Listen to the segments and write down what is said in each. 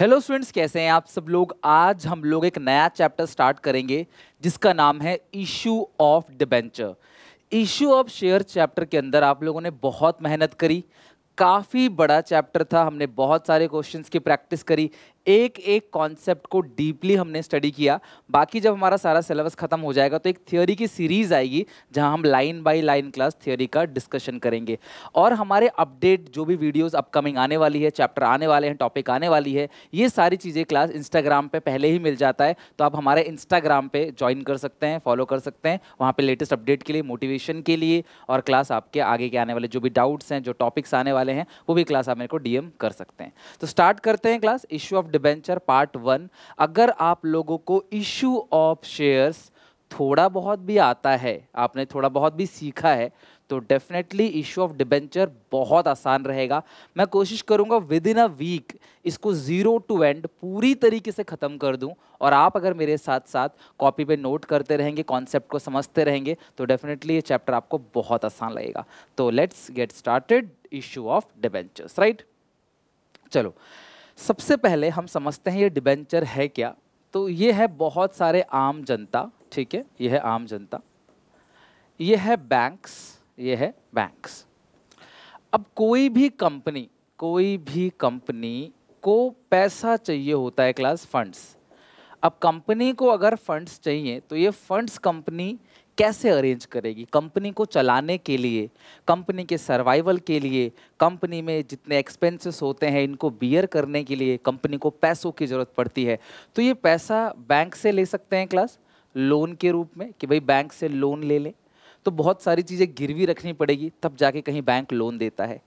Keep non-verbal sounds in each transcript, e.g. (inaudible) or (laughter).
Hello students कैसे हैं आप सब लोग आज हम लोग एक नया चैप्टर स्टार्ट करेंगे जिसका नाम है issue of debenture issue of share chapter के अंदर आप लोगों ने बहुत मेहनत करी काफ़ी बड़ा चैप्टर था हमने बहुत सारे क्वेश्चंस की प्रैक्टिस करी एक एक कॉन्सेप्ट को डीपली हमने स्टडी किया बाकी जब हमारा सारा सिलेबस खत्म हो जाएगा तो एक थ्योरी की सीरीज आएगी जहां हम line by line class theory का डिस्कशन करेंगे और हमारे अपडेट जो भी वीडियोस अपकमिंग आने वाली है चैप्टर आने वाले हैं टॉपिक आने वाली है ये सारी चीज़ें क्लास इंस्टाग्राम पर पहले ही मिल जाता है तो आप हमारे इंस्टाग्राम पर ज्वाइन कर सकते हैं फॉलो कर सकते हैं वहाँ पर लेटेस्ट अपडेट के लिए मोटिवेशन के लिए और क्लास आपके आगे के आने वाले जो भी डाउट्स हैं जो टॉपिक्स आने वाले हैं वो भी क्लास आप मेरे को डीएम कर सकते हैं तो स्टार्ट करते हैं class issue of debenture part one अगर आप लोगों को इशू ऑफ शेयर्स थोड़ा बहुत भी आता है आपने थोड़ा बहुत भी सीखा है तो डेफिनेटली इशू ऑफ डिबेंचर बहुत आसान रहेगा मैं कोशिश करूंगा विद इन अ वीक इसको ज़ीरो टू एंड पूरी तरीके से ख़त्म कर दूं और आप अगर मेरे साथ साथ कॉपी पे नोट करते रहेंगे कॉन्सेप्ट को समझते रहेंगे तो डेफिनेटली ये चैप्टर आपको बहुत आसान लगेगा तो let's get started issue of debentures right चलो सबसे पहले हम समझते हैं ये डिबेंचर है क्या तो ये है बहुत सारे आम जनता ठीक है ये है आम जनता ये है बैंक्स ये है बैंक्स अब कोई भी कंपनी कोई भी कंपनी को पैसा चाहिए होता है क्लास फंड्स अब कंपनी को अगर फंड्स चाहिए तो ये फंड्स कंपनी कैसे अरेंज करेगी कंपनी को चलाने के लिए कंपनी के सर्वाइवल के लिए कंपनी में जितने एक्सपेंसेस होते हैं इनको बियर करने के लिए कंपनी को पैसों की ज़रूरत पड़ती है तो ये पैसा बैंक से ले सकते हैं क्लास लोन के रूप में कि भाई बैंक से लोन ले लें तो बहुत सारी चीज़ें गिरवी रखनी पड़ेगी तब जाके कहीं बैंक लोन देता है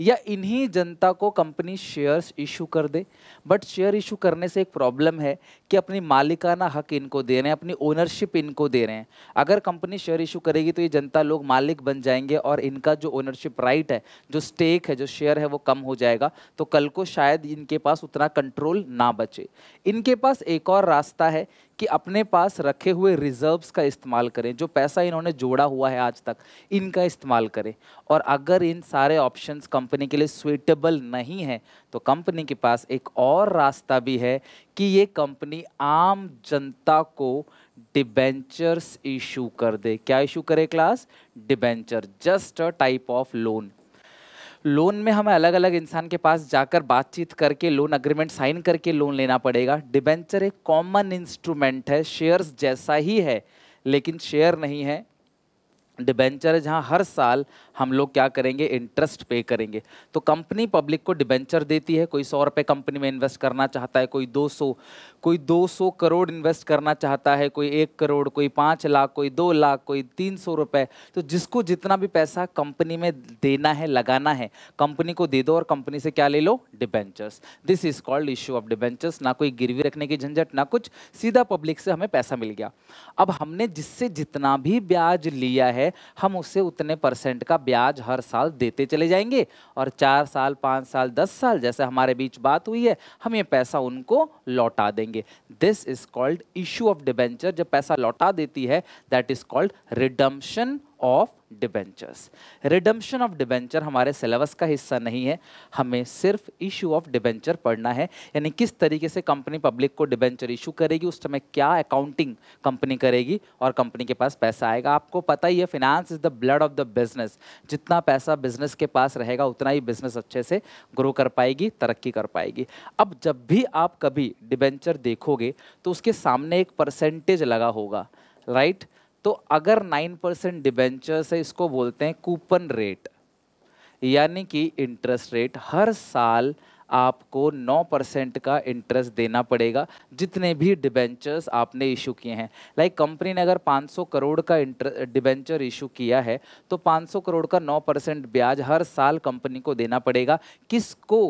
या इन्हीं जनता को कंपनी शेयर्स इशू कर दे बट शेयर इशू करने से एक प्रॉब्लम है कि अपनी मालिकाना हक इनको दे रहे हैं अपनी ओनरशिप इनको दे रहे हैं अगर कंपनी शेयर इशू करेगी तो ये जनता लोग मालिक बन जाएंगे और इनका जो ओनरशिप राइट है जो स्टेक है जो शेयर है वो कम हो जाएगा तो कल को शायद इनके पास उतना कंट्रोल ना बचे इनके पास एक और रास्ता है कि अपने पास रखे हुए रिजर्व्स का इस्तेमाल करें जो पैसा इन्होंने जोड़ा हुआ है आज तक इनका इस्तेमाल करें और अगर इन सारे ऑप्शंस कंपनी के लिए सुइटेबल नहीं है तो कंपनी के पास एक और रास्ता भी है कि ये कंपनी आम जनता को डिबेंचर्स इशू कर दे क्या इशू करे class debenture just a type of loan loan में हमें अलग अलग इंसान के पास जाकर बातचीत करके लोन अग्रीमेंट साइन करके लोन लेना पड़ेगा डिबेंचर एक कॉमन इंस्ट्रूमेंट है शेयर्स जैसा ही है लेकिन शेयर नहीं है डिबेंचर जहां हर साल हम लोग क्या करेंगे इंटरेस्ट पे करेंगे तो कंपनी पब्लिक को डिबेंचर देती है कोई सौ रुपये कंपनी में इन्वेस्ट करना चाहता है कोई 200 कोई 200 करोड़ इन्वेस्ट करना चाहता है कोई एक करोड़ कोई पाँच लाख कोई दो लाख कोई तीन सौ रुपये तो जिसको जितना भी पैसा कंपनी में देना है लगाना है कंपनी को दे दो और कंपनी से क्या ले लो debentures this is called issue of debentures ना कोई गिरवी रखने की झंझट ना कुछ सीधा पब्लिक से हमें पैसा मिल गया अब हमने जिससे जितना भी ब्याज लिया है हम उससे उतने परसेंट का ब्याज हर साल देते चले जाएंगे और चार साल पाँच साल दस साल जैसे हमारे बीच बात हुई है हम ये पैसा उनको लौटा देंगे this is called issue of debenture जब पैसा लौटा देती है that is called redemption of debentures redemption of debenture हमारे सिलेबस का हिस्सा नहीं है हमें सिर्फ इशू ऑफ डिबेंचर पढ़ना है यानी किस तरीके से कंपनी पब्लिक को डिबेंचर इशू करेगी उस समय क्या अकाउंटिंग कंपनी करेगी और कंपनी के पास पैसा आएगा आपको पता ही है finance is the blood of the business जितना पैसा बिजनेस के पास रहेगा उतना ही बिजनेस अच्छे से ग्रो कर पाएगी तरक्की कर पाएगी अब जब भी आप कभी डिबेंचर देखोगे तो उसके सामने एक परसेंटेज लगा होगा राइट right? तो अगर नाइन परसेंट डिबेंचर्स है इसको बोलते हैं कूपन रेट यानी कि इंटरेस्ट रेट हर साल आपको 9 परसेंट का इंटरेस्ट देना पड़ेगा जितने भी डिबेंचर्स आपने इशू किए हैं लाइक कंपनी ने अगर 500 करोड़ का इंटर डिबेंचर इशू किया है तो 500 करोड़ का 9 परसेंट ब्याज हर साल कंपनी को देना पड़ेगा किसको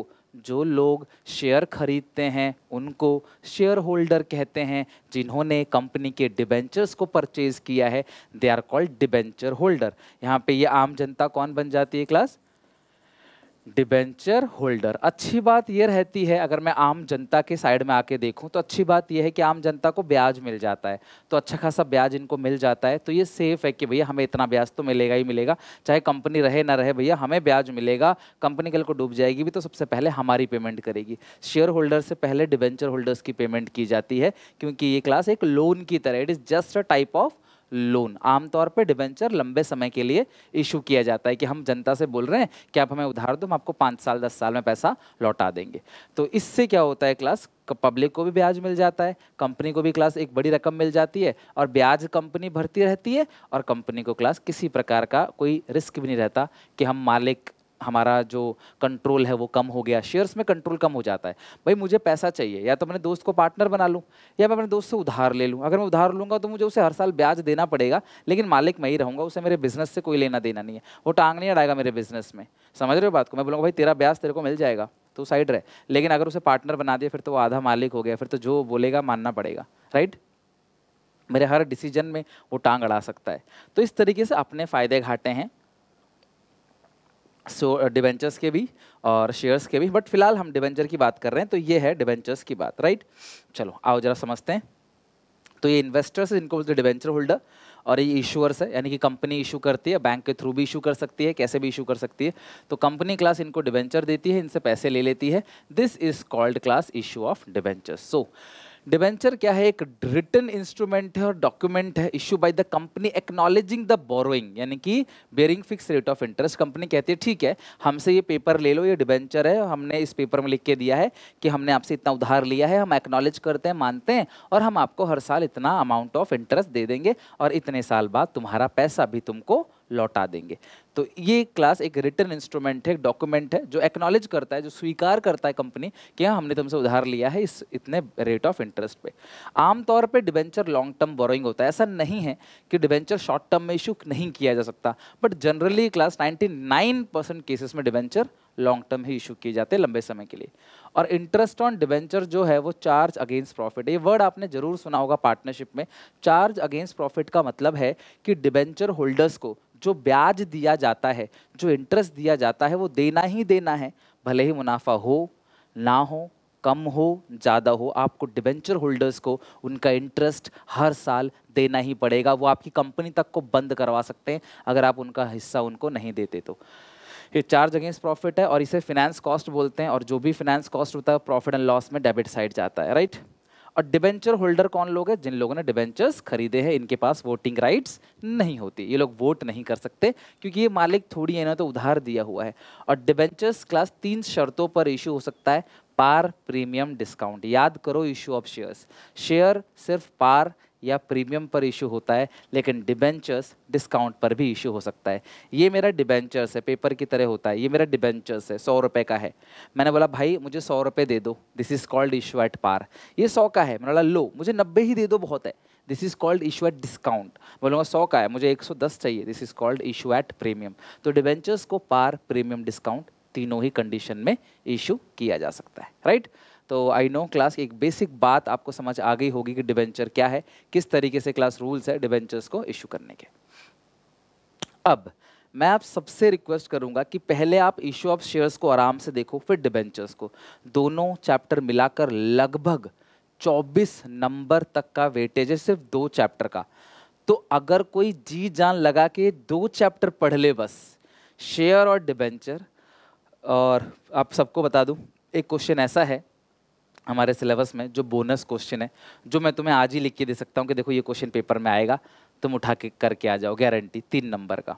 जो लोग शेयर खरीदते हैं उनको शेयर होल्डर कहते हैं जिन्होंने कंपनी के डिबेंचर्स को परचेज किया है they are called debenture holder यहाँ पे ये आम जनता कौन बन जाती है क्लास डिबेंचर होल्डर अच्छी बात यह रहती है अगर मैं आम जनता के साइड में आके देखूं तो अच्छी बात यह है कि आम जनता को ब्याज मिल जाता है तो अच्छा खासा ब्याज इनको मिल जाता है तो ये सेफ़ है कि भैया हमें इतना ब्याज तो मिलेगा ही मिलेगा चाहे कंपनी रहे ना रहे भैया हमें ब्याज मिलेगा कंपनी कल को डूब जाएगी भी तो सबसे पहले हमारी पेमेंट करेगी शेयर होल्डर से पहले डिबेंचर होल्डर्स की पेमेंट की जाती है क्योंकि ये क्लास एक लोन की तरह it is just a type of loan आमतौर पर डिबेंचर लंबे समय के लिए इशू किया जाता है कि हम जनता से बोल रहे हैं कि आप हमें उधार दो हम आपको पाँच साल दस साल में पैसा लौटा देंगे तो इससे क्या होता है क्लास पब्लिक को भी ब्याज मिल जाता है कंपनी को भी क्लास एक बड़ी रकम मिल जाती है और ब्याज कंपनी भरती रहती है और कंपनी को क्लास किसी प्रकार का कोई रिस्क भी नहीं रहता कि हम मालिक हमारा जो कंट्रोल है वो कम हो गया शेयर्स में कंट्रोल कम हो जाता है भाई मुझे पैसा चाहिए या तो अपने दोस्त को पार्टनर बना लूँ या मैं अपने दोस्त से उधार ले लूँ अगर मैं उधार लूँगा तो मुझे उसे हर साल ब्याज देना पड़ेगा लेकिन मालिक मैं ही रहूँगा उसे मेरे बिजनेस से कोई लेना देना नहीं है वो टांग नहीं अड़ाएगा मेरे बिजनेस में समझ रहे हो बात को मैं बोलूँगा भाई तेरा ब्याज तेरे को मिल जाएगा तो साइड रहे लेकिन अगर उसे पार्टनर बना दिया फिर तो वो आधा मालिक हो गया फिर तो जो बोलेगा मानना पड़ेगा राइट मेरे हर डिसीजन में वो टांग अड़ा सकता है तो इस तरीके से अपने फ़ायदे घाटे हैं सो so, डिवेंचर्स uh, के भी और शेयर्स के भी बट फिलहाल हम डिवेंचर की बात कर रहे हैं तो ये है डिवेंचर्स की बात राइट चलो आओ जरा समझते हैं तो ये इन्वेस्टर्स इनको बोलते हैं डिवेंचर होल्डर और ये इशूअर्स है यानी कि कंपनी इशू करती है बैंक के थ्रू भी इशू कर सकती है कैसे भी इशू कर सकती है तो कंपनी क्लास इनको डिवेंचर देती है इनसे पैसे ले लेती है this is called class issue of debentures so debenture क्या है एक रिटर्न इंस्ट्रूमेंट है और डॉक्यूमेंट है issue by the company acknowledging the borrowing यानी कि bearing fixed rate of interest company कहती है ठीक है हमसे ये पेपर ले लो ये डिबेंचर है हमने इस पेपर में लिख के दिया है कि हमने आपसे इतना उधार लिया है हम एक्नॉलेज करते हैं मानते हैं और हम आपको हर साल इतना अमाउंट ऑफ इंटरेस्ट दे देंगे और इतने साल बाद तुम्हारा पैसा भी तुमको लौटा देंगे तो ये क्लास एक रिटर्न इंस्ट्रूमेंट है डॉक्यूमेंट है जो एक्नॉलेज करता है जो स्वीकार करता है कंपनी कि हाँ हमने तुमसे उधार लिया है इस इतने रेट ऑफ इंटरेस्ट पे आमतौर पे डिबेंचर लॉन्ग टर्म बोरोइंग होता है ऐसा नहीं है कि डिबेंचर शॉर्ट टर्म में इशू नहीं किया जा सकता but generally class nine percent cases में डिबेंचर लॉन्ग टर्म ही इशू किए जाते हैं लंबे समय के लिए और इंटरेस्ट ऑन डिवेंचर जो है वो चार्ज अगेंस्ट प्रॉफिट ये वर्ड आपने जरूर सुना होगा पार्टनरशिप में चार्ज अगेंस्ट प्रॉफिट का मतलब है कि डिवेंचर होल्डर्स को जो ब्याज दिया जाता है जो इंटरेस्ट दिया जाता है वो देना ही देना है भले ही मुनाफा हो ना हो कम हो ज़्यादा हो आपको डिबेंचर होल्डर्स को उनका इंटरेस्ट हर साल देना ही पड़ेगा वो आपकी कंपनी तक को बंद करवा सकते हैं अगर आप उनका हिस्सा उनको नहीं देते तो ये चार्ज अगेंस्ट प्रॉफिट है और इसे फिनेंस कॉस्ट बोलते हैं और जो भी फिनेंस कॉस्ट होता है प्रॉफिट एंड लॉस में डेबिट साइड जाता है राइट और डिबेंचर होल्डर कौन लोग हैं जिन लोगों ने डिबेंचर्स खरीदे हैं इनके पास वोटिंग राइट्स नहीं होती ये लोग वोट नहीं कर सकते क्योंकि ये मालिक थोड़ी है ना तो उधार दिया हुआ है और डिबेंचर्स क्लास तीन शर्तों पर इशू हो सकता है पार प्रीमियम डिस्काउंट याद करो इशू ऑफ शेयर्स शेयर सिर्फ पार या प्रीमियम पर इशू होता है लेकिन डिबेंचर्स डिस्काउंट पर भी इशू हो सकता है ये मेरा डिबेंचर्स है पेपर की तरह होता है ये मेरा डिबेंचर्स है सौ रुपये का है मैंने बोला भाई मुझे सौ रुपये दे दो this is called issue at par ये सौ का है मैंने बोला लो मुझे नब्बे ही दे दो बहुत है this is called issue at discount बोलूँगा सौ का है मुझे एक सौ दस चाहिए this is called issue at premium तो डिबेंचर्स को पार प्रीमियम डिस्काउंट तीनों ही कंडीशन में इशू किया जा सकता है राइट right? तो आई नो क्लास एक बेसिक बात आपको समझ आ गई होगी कि डिबेंचर क्या है किस तरीके से क्लास रूल्स है डिबेंचर्स को इशू करने के अब मैं आप सबसे रिक्वेस्ट करूंगा कि पहले आप इशू ऑफ शेयर्स को आराम से देखो फिर डिबेंचर्स को दोनों चैप्टर मिलाकर लगभग 24 नंबर तक का वेटेज है सिर्फ दो चैप्टर का तो अगर कोई जी जान लगा के दो चैप्टर पढ़ ले बस शेयर और डिबेंचर और आप सबको बता दूं एक क्वेश्चन ऐसा है हमारे सिलेबस में जो बोनस क्वेश्चन है जो मैं तुम्हें आज ही लिख के दे सकता हूँ कि देखो ये क्वेश्चन पेपर में आएगा तुम उठा के करके आ जाओ गारंटी तीन नंबर का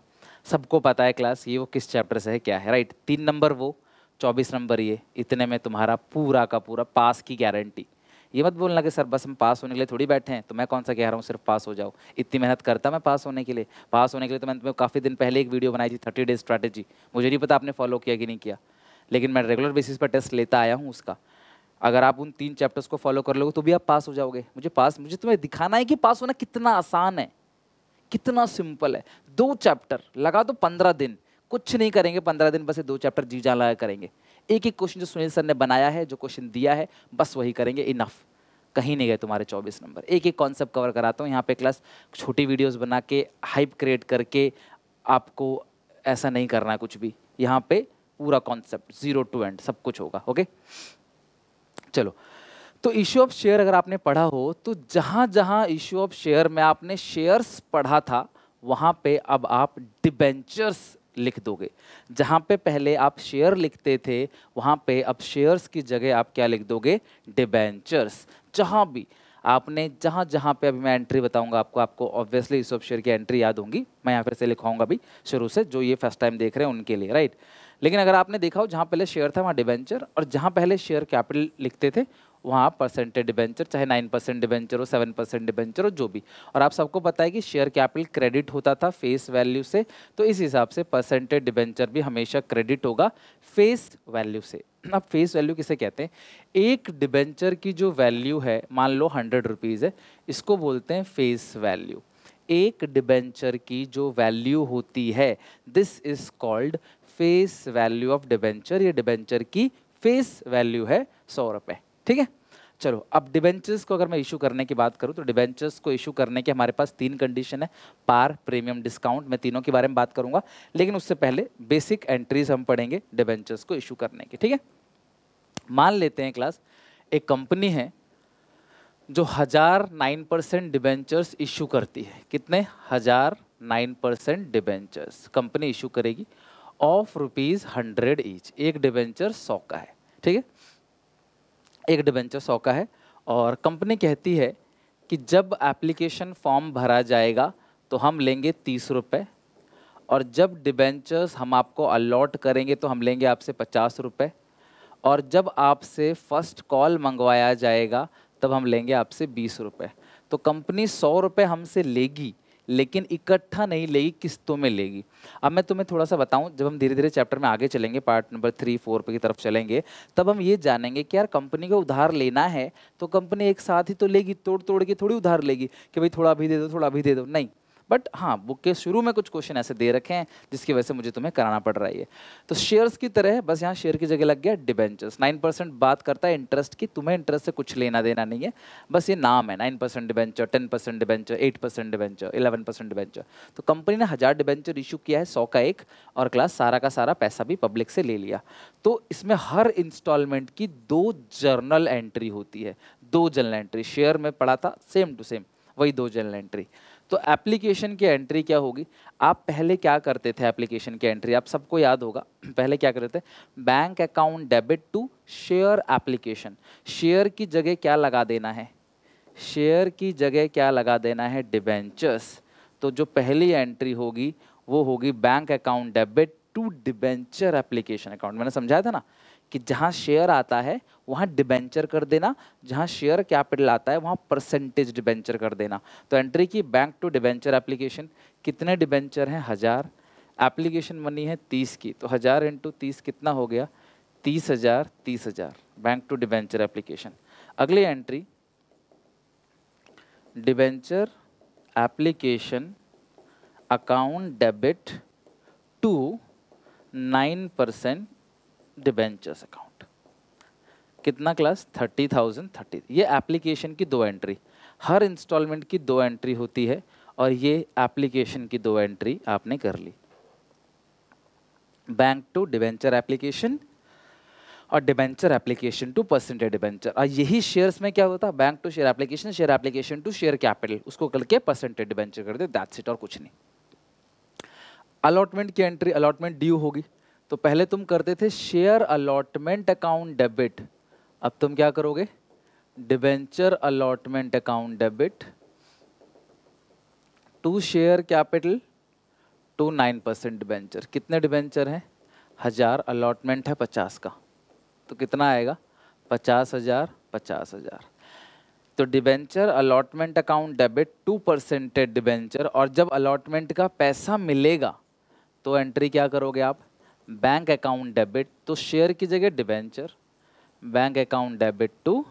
सबको पता है क्लास ये वो किस चैप्टर से है क्या है राइट तीन नंबर वो चौबीस नंबर ये इतने में तुम्हारा पूरा का पूरा पास की गारंटी ये मत बोलना कि सर बस हम पास होने के लिए थोड़ी बैठे हैं तो मैं कौन सा कह रहा हूँ सिर्फ पास हो जाओ इतनी मेहनत करता मैं पास होने के लिए पास होने के लिए तो मैंने तुम्हें काफ़ी दिन पहले एक वीडियो बनाई थी थर्टी डेज स्ट्रैटेजी मुझे नहीं पता आपने फॉलो किया कि नहीं किया लेकिन मैं रेगुलर बेसिस पर टेस्ट लेता आया हूँ उसका अगर आप उन तीन चैप्टर्स को फॉलो कर लोगे तो भी आप पास हो जाओगे मुझे पास मुझे तुम्हें दिखाना है कि पास होना कितना आसान है कितना सिंपल है दो चैप्टर लगा दो पंद्रह दिन कुछ नहीं करेंगे पंद्रह दिन बस ये दो चैप्टर जी जान लगा करेंगे एक एक क्वेश्चन जो सुनील सर ने बनाया है जो क्वेश्चन दिया है बस वही करेंगे इनफ कहीं नहीं गए तुम्हारे 24 नंबर एक एक कॉन्सेप्ट कवर कराता हूँ यहाँ पे क्लास छोटी वीडियोस बना के हाइप क्रिएट करके आपको ऐसा नहीं करना कुछ भी यहाँ पे पूरा कॉन्सेप्ट जीरो टू एंड सब कुछ होगा ओके चलो तो इश्यू ऑफ शेयर अगर आपने पढ़ा हो तो जहाँ जहाँ इश्यू ऑफ शेयर में आपने शेयर्स पढ़ा था वहाँ पे अब आप डिबेंचर्स लिख दोगे जहाँ पे पहले आप शेयर लिखते थे वहाँ पे अब शेयर्स की जगह आप क्या लिख दोगे डिबेंचर्स जहाँ भी आपने जहाँ जहाँ पे अभी मैं एंट्री बताऊंगा आपको आपको ऑब्वियसली इस शेर की एंट्री याद होंगी मैं यहाँ फिर से लिखाऊंगा अभी शुरू से जो ये फर्स्ट टाइम देख रहे हैं उनके लिए राइट लेकिन अगर आपने देखा हो जहाँ पहले शेयर था वहाँ डिवेंचर और जहाँ पहले शेयर कैपिटल लिखते थे वहाँ परसेंटेज डिबेंचर चाहे नाइन परसेंट डिबेंचर हो सेवन परसेंट डिबेंचर हो जो भी और आप सबको पता है कि शेयर कैपिटल क्रेडिट होता था फेस वैल्यू से तो इस हिसाब से परसेंटेज डिबेंचर भी हमेशा क्रेडिट होगा फेस वैल्यू से अब फेस वैल्यू किसे कहते हैं एक डिबेंचर की जो वैल्यू है मान लो हंड्रेड रुपीज़ है इसको बोलते हैं फेस वैल्यू एक डिबेंचर की जो वैल्यू होती है this is called face value of debenture ये डिबेंचर की फेस वैल्यू है सौ रुपये ठीक है चलो अब डिबेंचर्स को अगर मैं इशू करने की बात करूं तो डिबेंचर्स को इशू करने के हमारे पास तीन कंडीशन है पार प्रीमियम डिस्काउंट मैं तीनों के बारे में बात करूंगा लेकिन उससे पहले बेसिक एंट्रीज हम पढ़ेंगे डिबेंचर्स को इशू करने की ठीक है मान लेते हैं क्लास एक कंपनी है जो हजार नाइन परसेंट डिबेंचर्स इशू करती है कितने हजार nine percent debentures company issue करेगी ऑफ रुपीज़ हंड्रेड ईच एक डिबेंचर सौ का है ठीक है एक डिबेंचर सौ का है और कंपनी कहती है कि जब एप्लीकेशन फॉर्म भरा जाएगा तो हम लेंगे तीस रुपये और जब डिबेंचर्स हम आपको अलॉट करेंगे तो हम लेंगे आपसे पचास रुपये और जब आपसे फ़र्स्ट कॉल मंगवाया जाएगा तब हम लेंगे आपसे बीस रुपये तो कंपनी सौ रुपये हमसे लेगी लेकिन इकट्ठा नहीं लेगी किस्तों में लेगी अब मैं तुम्हें थोड़ा सा बताऊं जब हम धीरे धीरे चैप्टर में आगे चलेंगे पार्ट नंबर थ्री फोर की तरफ चलेंगे तब हम ये जानेंगे कि यार कंपनी को उधार लेना है तो कंपनी एक साथ ही तो लेगी तोड़ तोड़ के थोड़ी उधार लेगी कि भाई थोड़ा अभी दे दो थोड़ा अभी दे दो नहीं बट हाँ बुक के शुरू में कुछ क्वेश्चन ऐसे दे रखे हैं जिसकी वजह से मुझे तुम्हें कराना पड़ रहा है तो शेयर्स की तरह बस यहाँ शेयर की जगह लग गया डिबेंचर्स नाइन परसेंट बात करता है इंटरेस्ट की तुम्हें इंटरेस्ट से कुछ लेना देना नहीं है बस ये नाम है nine percent debenture ten percent debenture eight percent debenture eleven percent debenture तो कंपनी ने हज़ार डिबेंचर इशू किया है सौ का एक और क्लास सारा का सारा पैसा भी पब्लिक से ले लिया तो इसमें हर इंस्टॉलमेंट की दो जर्नल एंट्री होती है दो जर्नल एंट्री शेयर में पढ़ा था सेम टू सेम वही दो जर्नल एंट्री तो एप्लीकेशन की एंट्री क्या होगी आप पहले क्या करते थे एप्लीकेशन की एंट्री आप सबको याद होगा (clears throat) पहले क्या करते थे bank account debit to share application share की जगह क्या लगा देना है शेयर की जगह क्या लगा देना है डिबेंचर्स तो जो पहली एंट्री होगी वो होगी bank account debit to debenture application account मैंने समझाया था ना कि जहाँ शेयर आता है वहाँ डिबेंचर कर देना जहाँ शेयर कैपिटल आता है वहाँ परसेंटेज डिबेंचर कर देना तो एंट्री की बैंक टू डिबेंचर एप्लीकेशन कितने डिबेंचर हैं हज़ार एप्लीकेशन मनी है तीस की तो हज़ार इंटू तीस कितना हो गया तीस हज़ार तीस हज़ार बैंक टू डिबेंचर एप्लीकेशन अगली entry debenture application account debit to nine percent debentures account कितना क्लास थर्टी थाउजेंड थर्टी ये एप्लीकेशन की दो एंट्री हर इंस्टॉलमेंट की दो एंट्री होती है और ये एप्लीकेशन की दो एंट्री आपने कर ली बैंक टू डिबेंचर एप्लीकेशन और debenture application to percentage debenture और यही शेयर्स में क्या होता है bank to share application share application to share capital उसको करके परसेंटेज डिबेंचर कर दे दैट्स इट और कुछ नहीं अलॉटमेंट की एंट्री अलॉटमेंट ड्यू होगी तो पहले तुम करते थे शेयर अलॉटमेंट अकाउंट डेबिट अब तुम क्या करोगे debenture allotment account debit to share capital to nine percent debenture कितने डिबेंचर हैं हज़ार अलॉटमेंट है पचास का तो कितना आएगा पचास हज़ार पचास हज़ार तो debenture allotment account debit to percent debenture और जब अलॉटमेंट का पैसा मिलेगा तो एंट्री क्या करोगे आप bank account debit to share की जगह debenture bank account debit to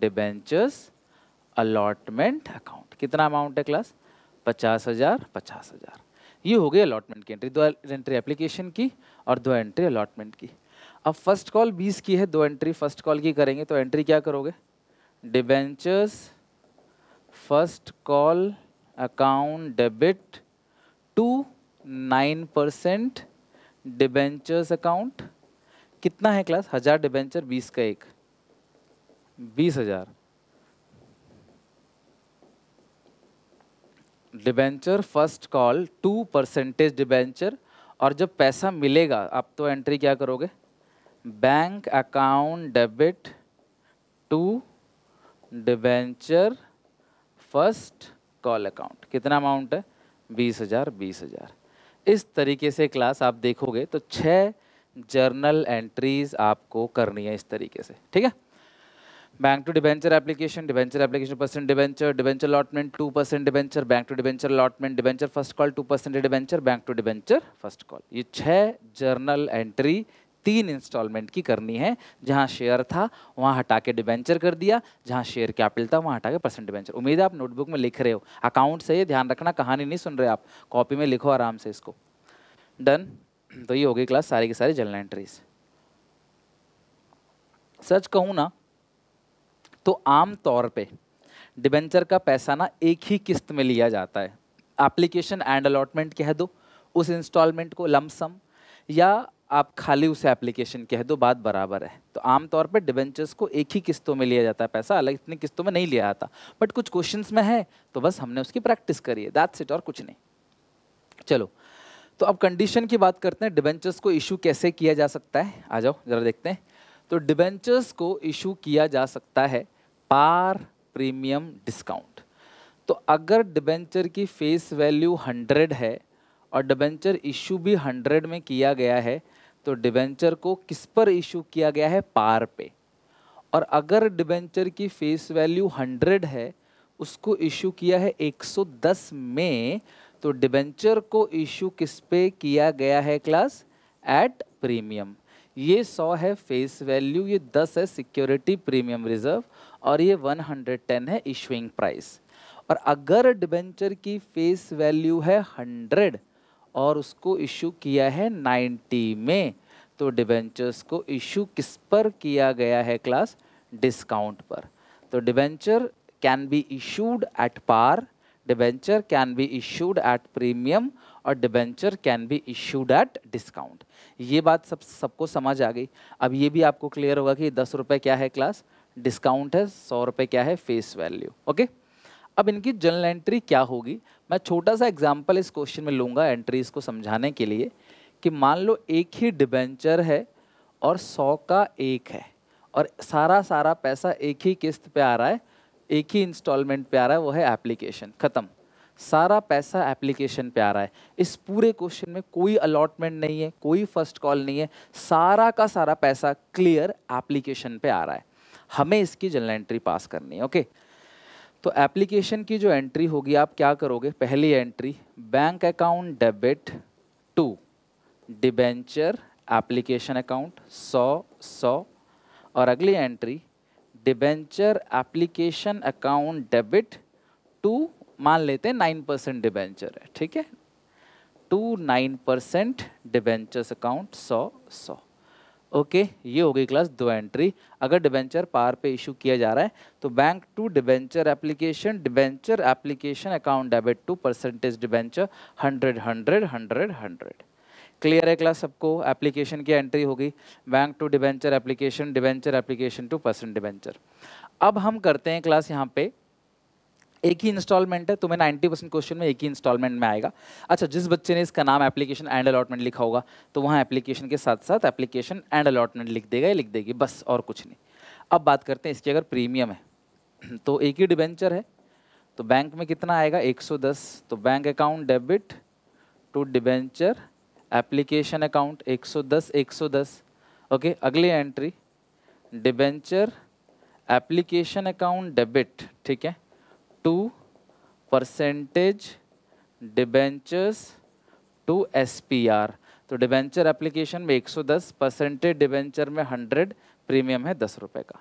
debentures allotment account कितना अमाउंट है क्लास पचास हज़ार पचास हज़ार ये हो गई अलॉटमेंट की एंट्री दो एंट्री एप्लीकेशन की और दो एंट्री अलॉटमेंट की अब फर्स्ट कॉल बीस की है दो एंट्री फर्स्ट कॉल की करेंगे तो एंट्री क्या करोगे debentures first call account debit to nine percent debentures account कितना है क्लास हजार डिबेंचर बीस का एक बीस हजार debenture first call to percentage debenture और जब पैसा मिलेगा आप तो एंट्री क्या करोगे bank account debit to debenture first call account कितना अमाउंट है बीस हजार बीस हजार इस तरीके से क्लास आप देखोगे तो छः जर्नल एंट्रीज आपको करनी है इस तरीके से ठीक है bank to debenture application debenture application percent debenture debenture allotment to percent debenture bank to debenture allotment debenture first call to percent debenture bank to debenture first call ये छः जर्नल एंट्री तीन इंस्टॉलमेंट की करनी है जहां share था वहां हटा के डिवेंचर कर दिया जहां शेयर कैपिटल था वहां हटा के परसेंट डिवेंचर उम्मीद है आप नोटबुक में लिख रहे हो अकाउंट से ये ध्यान रखना कहानी नहीं सुन रहे आप कॉपी में लिखो आराम से इसको डन (clears throat) तो ये होगी क्लास सारी की सारी जर्नल एंट्रीज सच कहूँ ना तो आम तौर पे डिबेंचर का पैसा ना एक ही किस्त में लिया जाता है एप्लीकेशन एंड अलॉटमेंट कह दो उस इंस्टॉलमेंट को लमसम या आप खाली उसे एप्लीकेशन कह दो बात बराबर है तो आमतौर पर डिवेंचर्स को एक ही किस्तों में लिया जाता है पैसा अलग इतनी किस्तों में नहीं लिया जाता बट कुछ क्वेश्चंस में है तो बस हमने उसकी प्रैक्टिस करी है दैट्स इट और कुछ नहीं चलो तो अब कंडीशन की बात करते हैं डिबेंचर्स को इशू कैसे किया जा सकता है आ जाओ ज़रा देखते हैं तो डिबेंचर्स को इशू किया जा सकता है पार प्रीमियम डिस्काउंट तो अगर डिबेंचर की फेस वैल्यू हंड्रेड है और डिबेंचर इशू भी हंड्रेड में किया गया है तो डिबेंचर को किस पर इशू किया गया है पार पे और अगर डिबेंचर की फेस वैल्यू 100 है उसको इशू किया है 110 में तो डिबेंचर को इशू किस पे किया गया है क्लास एट प्रीमियम ये 100 है फेस वैल्यू ये 10 है सिक्योरिटी प्रीमियम रिजर्व और ये 110 है इशूइंग प्राइस और अगर डिबेंचर की फेस वैल्यू है हंड्रेड और उसको इशू किया है 90 में तो डिबेंचर्स को इशू किस पर किया गया है क्लास डिस्काउंट पर तो debenture can be issued at par debenture can be issued at premium और debenture can be issued at discount ये बात सब सबको समझ आ गई अब ये भी आपको क्लियर होगा कि दस रुपये क्या है क्लास डिस्काउंट है सौ रुपये क्या है फेस वैल्यू ओके अब इनकी जनरल एंट्री क्या होगी मैं छोटा सा एग्जाम्पल इस क्वेश्चन में लूँगा एंट्रीज को समझाने के लिए कि मान लो एक ही डिबेंचर है और सौ का एक है और सारा सारा पैसा एक ही किस्त पे आ रहा है एक ही इंस्टॉलमेंट पे आ रहा है वो है एप्लीकेशन ख़त्म सारा पैसा एप्लीकेशन पे आ रहा है इस पूरे क्वेश्चन में कोई अलॉटमेंट नहीं है कोई फर्स्ट कॉल नहीं है सारा का सारा पैसा क्लियर एप्लीकेशन पे आ रहा है हमें इसकी जनरल एंट्री पास करनी है ओके okay? तो एप्लीकेशन की जो एंट्री होगी आप क्या करोगे पहली entry bank account debit to debenture application account सौ सौ और अगली entry debenture application account debit to मान लेते हैं नाइन परसेंट डिबेंचर है ठीक है to nine percent debentures account सौ सौ ओके ये हो गई क्लास दो एंट्री अगर डिबेंचर पार पे इशू किया जा रहा है तो bank to debenture application debenture application account debit to percentage debenture hundred hundred hundred hundred clear है क्लास सबको एप्लीकेशन की एंट्री होगी bank to debenture application debenture application to percent debenture अब हम करते हैं क्लास यहाँ पे एक ही इंस्टॉलमेंट है तुम्हें 90 परसेंट क्वेश्चन में एक ही इंस्टॉलमेंट में आएगा अच्छा जिस बच्चे ने इसका नाम एप्लीकेशन एंड अलॉटमेंट लिखा होगा तो वहाँ एप्लीकेशन के साथ साथ एप्लीकेशन एंड अलॉटमेंट लिख देगा या लिख देगी बस और कुछ नहीं अब बात करते हैं इसकी अगर प्रीमियम है (clears throat) तो एक ही डिबेंचर है तो बैंक में कितना आएगा एक तो bank account debit to debenture application account एक सौ ओके अगली entry debenture application account debit ठीक है to percentage debentures to SPR तो डिबेंचर एप्लीकेशन में 110 परसेंटेज डिबेंचर में 100 प्रीमियम है दस रुपये का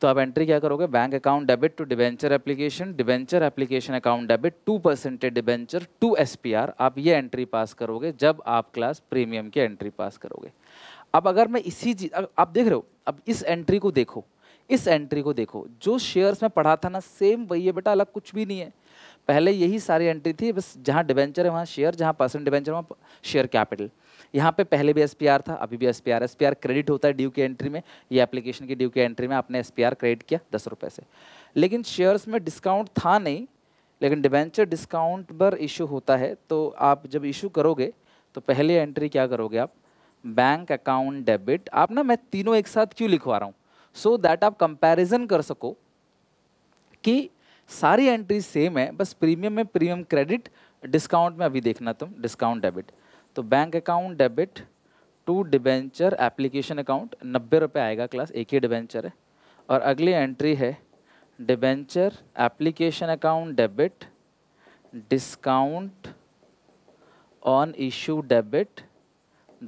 तो आप एंट्री क्या करोगे bank account debit to debenture application debenture application account debit to percentage debenture to SPR आप ये एंट्री पास करोगे जब आप क्लास प्रीमियम की एंट्री पास करोगे अब अगर मैं इसी चीज आप देख रहे हो अब इस एंट्री को देखो इस एंट्री को देखो जो शेयर्स में पढ़ा था ना सेम वही है बेटा अलग कुछ भी नहीं है पहले यही सारी एंट्री थी बस जहाँ डिवेंचर है वहाँ शेयर जहाँ परसेंट डिवेंचर वहाँ शेयर कैपिटल यहाँ पे पहले भी एस था अभी भी एस पी क्रेडिट होता है ड्यू की एंट्री में ये एप्लीकेशन की ड्यू की एंट्री में आपने एस क्रेडिट किया दस रुपये से लेकिन शेयर्स में डिस्काउंट था नहीं लेकिन डिवेंचर डिस्काउंट पर इशू होता है तो आप जब इशू करोगे तो पहले एंट्री क्या करोगे आप बैंक अकाउंट डेबिट आप ना मैं तीनों एक साथ क्यों लिखवा रहा हूँ सो so दैट आप कंपैरिजन कर सको कि सारी एंट्री सेम है बस प्रीमियम में प्रीमियम क्रेडिट डिस्काउंट में अभी देखना तुम डिस्काउंट डेबिट तो bank account debit to debenture application account नब्बे रुपये आएगा क्लास एक ही डिबेंचर है और अगली एंट्री है debenture application account debit discount on issue debit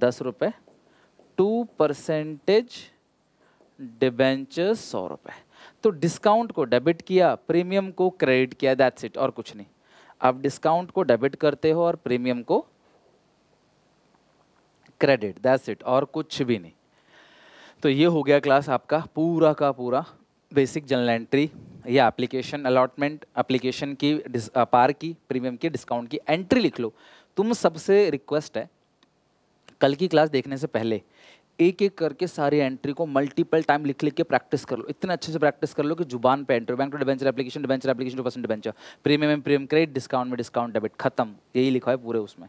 दस रुपये टू परसेंटेज डिबेंचर सौ रुपये तो डिस्काउंट को डेबिट किया प्रीमियम को क्रेडिट किया दैट्स इट और कुछ नहीं आप डिस्काउंट को डेबिट करते हो और प्रीमियम को क्रेडिट दैट्स इट और कुछ भी नहीं तो ये हो गया क्लास आपका पूरा का पूरा बेसिक जनरल एंट्री या एप्लीकेशन अलॉटमेंट एप्लीकेशन की पार की प्रीमियम की डिस्काउंट की एंट्री लिख लो तुम सबसे रिक्वेस्ट है कल की क्लास देखने से पहले एक एक करके सारी एंट्री को मल्टीपल टाइम लिख लिख के प्रैक्टिस कर लो इतने अच्छे से प्रैक्टिस कर लो कि जुबान पे entry bank to debenture application debenture application to percent debenture premium में प्रीमियम क्रेडिट डिस्काउंट में डिस्काउंट डेबिट खत्म यही लिखा है पूरे उसमें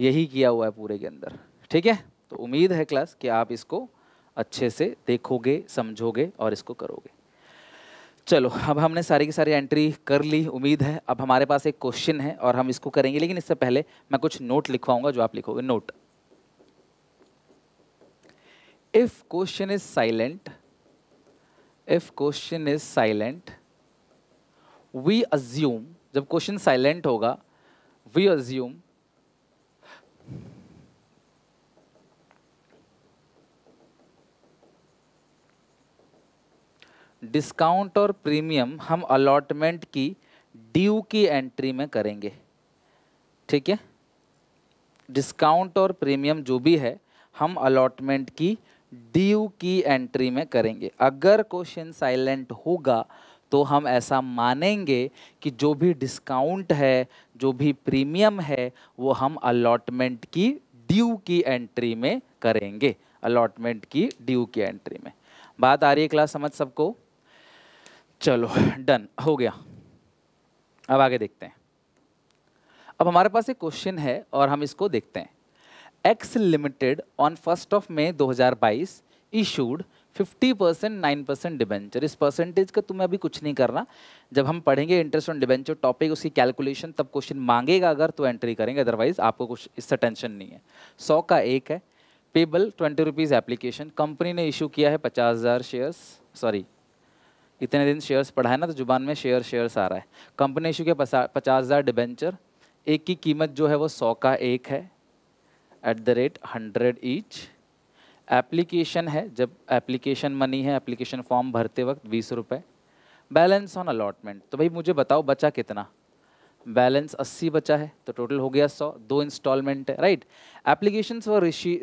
यही किया हुआ है पूरे के अंदर ठीक है तो उम्मीद है क्लास कि आप इसको अच्छे से देखोगे समझोगे और इसको करोगे चलो अब हमने सारी की सारी एंट्री कर ली उम्मीद है अब हमारे पास एक क्वेश्चन है और हम इसको करेंगे लेकिन इससे पहले मैं कुछ नोट लिखवाऊंगा जो आप लिखोगे note if question is silent if question is silent we assume jab question silent hoga we assume discount और प्रीमियम हम अलॉटमेंट की ड्यू की एंट्री में करेंगे ठीक है डिस्काउंट और प्रीमियम जो भी है हम अलॉटमेंट की ड्यू की एंट्री में करेंगे अगर क्वेश्चन साइलेंट होगा तो हम ऐसा मानेंगे कि जो भी डिस्काउंट है जो भी प्रीमियम है वो हम अलॉटमेंट की ड्यू की एंट्री में करेंगे अलॉटमेंट की ड्यू की एंट्री में बात आ रही है क्लास समझ सबको चलो डन हो गया अब आगे देखते हैं अब हमारे पास एक क्वेश्चन है और हम इसको देखते हैं X limited on first of May 2022 issued fifty percent nine percent debenture इस परसेंटेज का तुम्हें अभी कुछ नहीं करना जब हम पढ़ेंगे इंटरेस्ट ऑन डिबेंचर टॉपिक उसकी कैलकुलेशन तब क्वेश्चन मांगेगा अगर तो एंट्री करेंगे अदरवाइज आपको कुछ इससे टेंशन नहीं है सौ का एक है payable twenty rupees application company ने इशू किया है पचास हज़ार शेयर्स सॉरी इतने दिन शेयर्स पढ़ाए ना तो जुबान में शेयर शेयर्स आ रहा है कंपनी ने इशू किया पचास हज़ार डिबेंचर एक की कीमत जो है वो सौ का एक है at the rate hundred each application है जब एप्लीकेशन मनी है एप्लीकेशन फॉर्म भरते वक्त बीस रुपये बैलेंस ऑन अलॉटमेंट तो भाई मुझे बताओ बचा कितना बैलेंस अस्सी बचा है तो टोटल हो गया सौ दो इंस्टॉलमेंट है right application for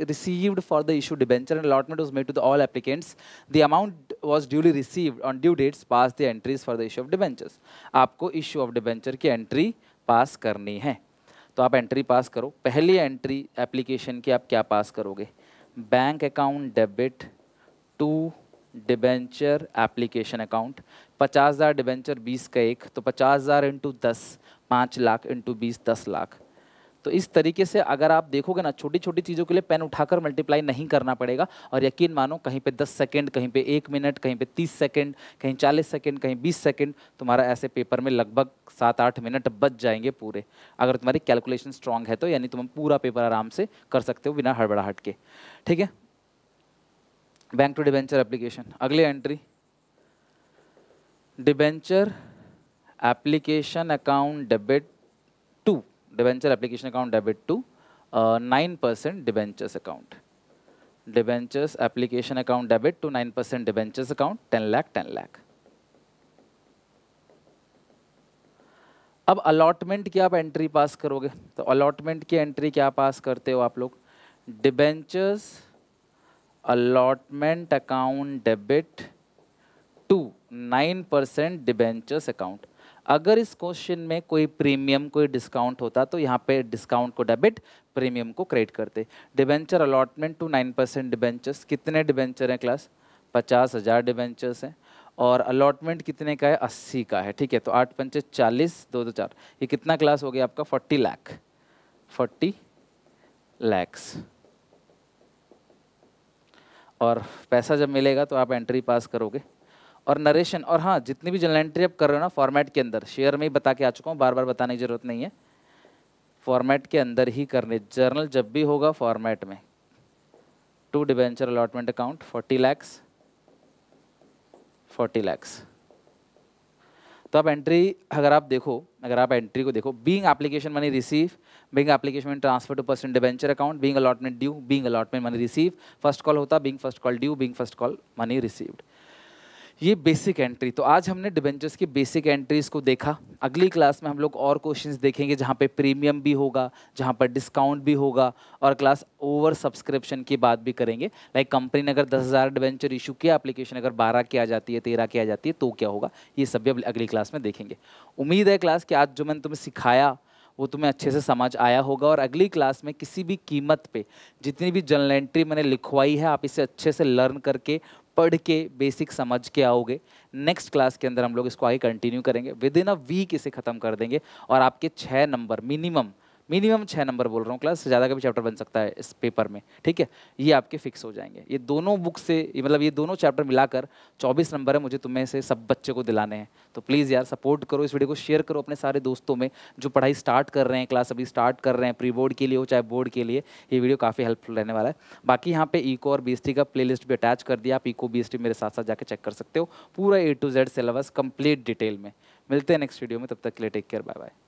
received for the issue debenture and allotment was made to the all applicants the amount was duly received on due dates pass the entries for the issue of debentures आपको issue of debenture की entry pass करनी है तो आप entry पास करो पहली entry application की आप क्या पास करोगे bank account debit to debenture application account पचास हज़ार डिबेंचर बीस का एक तो पचास हज़ार इंटू दस पाँच लाख इंटू बीस दस लाख तो इस तरीके से अगर आप देखोगे ना छोटी छोटी चीज़ों के लिए पेन उठाकर मल्टीप्लाई नहीं करना पड़ेगा और यकीन मानो कहीं पे 10 सेकंड कहीं पे एक मिनट कहीं पे 30 सेकंड कहीं 40 सेकंड कहीं 20 सेकंड तुम्हारा ऐसे पेपर में लगभग सात आठ मिनट बच जाएंगे पूरे अगर तुम्हारी कैलकुलेशन स्ट्रांग है तो यानी तुम पूरा पेपर आराम से कर सकते हो बिना हड़बड़ाहट के ठीक है बैंक टू डिबेंचर एप्लीकेशन अगली entry debenture application account debit debenture application account debit to nine percent debentures account debentures application account debit to nine percent debentures account ten lakh ten lakh अब अलॉटमेंट की आप एंट्री पास करोगे तो allotment की entry क्या पास करते हो आप लोग debentures allotment account debit to nine percent debentures account अगर इस क्वेश्चन में कोई प्रीमियम कोई डिस्काउंट होता तो यहाँ पे डिस्काउंट को डेबिट प्रीमियम को क्रेडिट करते debenture allotment to nine percent debentures कितने डिबेंचर हैं क्लास पचास हज़ार डिबेंचर्स हैं और अलॉटमेंट कितने का है अस्सी का है ठीक है तो आठ पंचे चालीस दो दो चार ये कितना क्लास हो गया आपका फोर्टी लैख फोर्टी लैक्स और पैसा जब मिलेगा तो आप एंट्री पास करोगे और नरेशन और हाँ जितनी भी जर्नल एंट्री आप कर रहे हो ना फॉर्मेट के अंदर शेयर में ही बता के आ चुका हूँ बार बार बताने की ज़रूरत नहीं है फॉर्मेट के अंदर ही करने जर्नल जब भी होगा फॉर्मेट में to debenture allotment account forty lakhs forty lakhs तो आप एंट्री अगर आप देखो अगर आप एंट्री को देखो being application money receive being application money transfer to percent debenture account being allotment due being allotment money receive first call होता being first call due being first call money received ये basic entry तो आज हमने debentures की basic entries को देखा अगली class में हम लोग और क्वेश्चंस देखेंगे जहाँ पे प्रीमियम भी होगा जहाँ पर डिस्काउंट भी होगा और क्लास ओवर सब्सक्रिप्शन की बात भी करेंगे लाइक कंपनी ने अगर दस हज़ार डिबेंचर इशू किया एप्लीकेशन अगर बारह की आ जाती है तेरह की आ जाती है तो क्या होगा ये सब भी अगली क्लास में देखेंगे उम्मीद है क्लास कि आज जो मैंने तुम्हें सिखाया वो तुम्हें अच्छे से समझ आया होगा और अगली क्लास में किसी भी कीमत पे जितनी भी जर्नल एंट्री मैंने लिखवाई है आप इसे अच्छे से लर्न करके पढ़ के बेसिक समझ के आओगे नेक्स्ट क्लास के अंदर हम लोग इसको आगे कंटिन्यू करेंगे विद इन अ वीक इसे ख़त्म कर देंगे और आपके छः नंबर मिनिमम मिनिमम छः नंबर बोल रहा हूँ क्लास से ज़्यादा का भी चैप्टर बन सकता है इस पेपर में ठीक है ये आपके फिक्स हो जाएंगे ये दोनों बुक से मतलब ये दोनों चैप्टर मिलाकर चौबीस नंबर है मुझे तुम्हें से सब बच्चे को दिलाने हैं तो प्लीज़ यार सपोर्ट करो इस वीडियो को शेयर करो अपने सारे दोस्तों में जो पढ़ाई स्टार्ट कर रहे हैं क्लास अभी स्टार्ट कर रहे हैं प्री बोर्ड के लिए हो चाहे बोर्ड के लिए ये वीडियो काफ़ी हेल्पफुल रहने वाला है बाकी यहाँ पे ईको और बी का प्ले भी अटैच कर दिया आप ईको बी मेरे साथ साथ जाकर चेक कर सकते हो पूरा A to Z syllabus complete detail में मिलते हैं नेक्स्ट वीडियो में तब तक के लिए टेक केयर बाय बाय